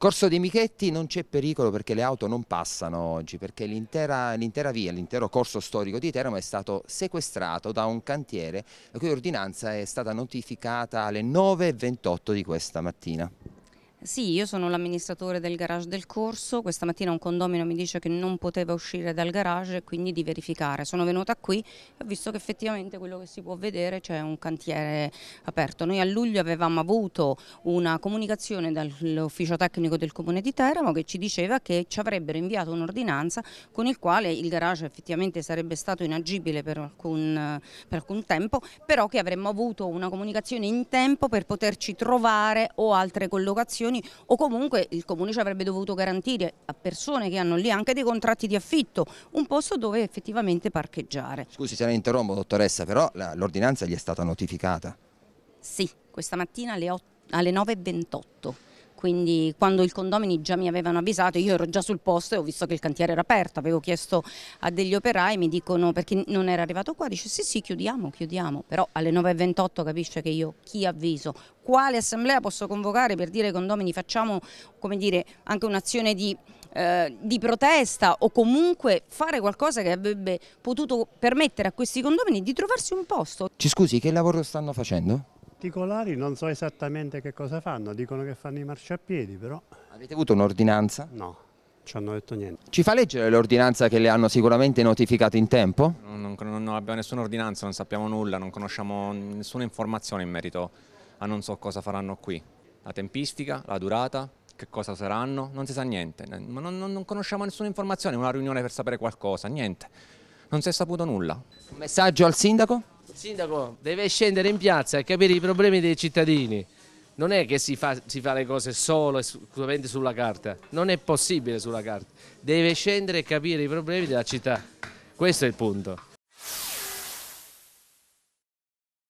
Corso dei Michetti non c'è pericolo perché le auto non passano oggi, perché l'intera via, l'intero corso storico di Teramo è stato sequestrato da un cantiere la cui ordinanza è stata notificata alle 9.28 di questa mattina. Sì, io sono l'amministratore del garage del corso, questa mattina un condomino mi dice che non poteva uscire dal garage e quindi di verificare. Sono venuta qui e ho visto che effettivamente quello che si può vedere c'è un cantiere aperto. Noi a luglio avevamo avuto una comunicazione dall'ufficio tecnico del comune di Teramo che ci diceva che ci avrebbero inviato un'ordinanza con il quale il garage effettivamente sarebbe stato inagibile per alcun, per alcun tempo, però che avremmo avuto una comunicazione in tempo per poterci trovare o altre collocazioni abitazioni o comunque il comune ci avrebbe dovuto garantire a persone che hanno lì anche dei contratti di affitto un posto dove effettivamente parcheggiare. Scusi se la interrompo dottoressa, però l'ordinanza gli è stata notificata? Sì, questa mattina alle, alle 9.28 quindi quando i condomini già mi avevano avvisato io ero già sul posto e ho visto che il cantiere era aperto, avevo chiesto a degli operai, mi dicono perché non era arrivato qua, dice sì sì chiudiamo, chiudiamo, però alle 9.28 capisce che io chi avviso, quale assemblea posso convocare per dire ai condomini facciamo come dire, anche un'azione di, eh, di, protesta o comunque fare qualcosa che avrebbe potuto permettere a questi condomini di trovarsi un posto. Ci scusi, che lavoro stanno facendo? particolari non so esattamente che cosa fanno, dicono che fanno i marciapiedi però. Avete avuto un'ordinanza? No. Ci hanno detto niente. Ci fa leggere l'ordinanza che le hanno sicuramente notificato in tempo? Non, non, non abbiamo nessuna ordinanza, non sappiamo nulla, non conosciamo nessuna informazione in merito a non so cosa faranno qui. La tempistica, la durata, che cosa saranno, non si sa niente. non, non, non conosciamo nessuna informazione, una riunione per sapere qualcosa, niente. Non si è saputo nulla. Un messaggio al sindaco? sindaco deve scendere in piazza e capire i problemi dei cittadini. Non è che si fa, si fa le cose solo e solamente sulla carta, non è possibile sulla carta. Deve scendere e capire i problemi della città. Questo è il punto.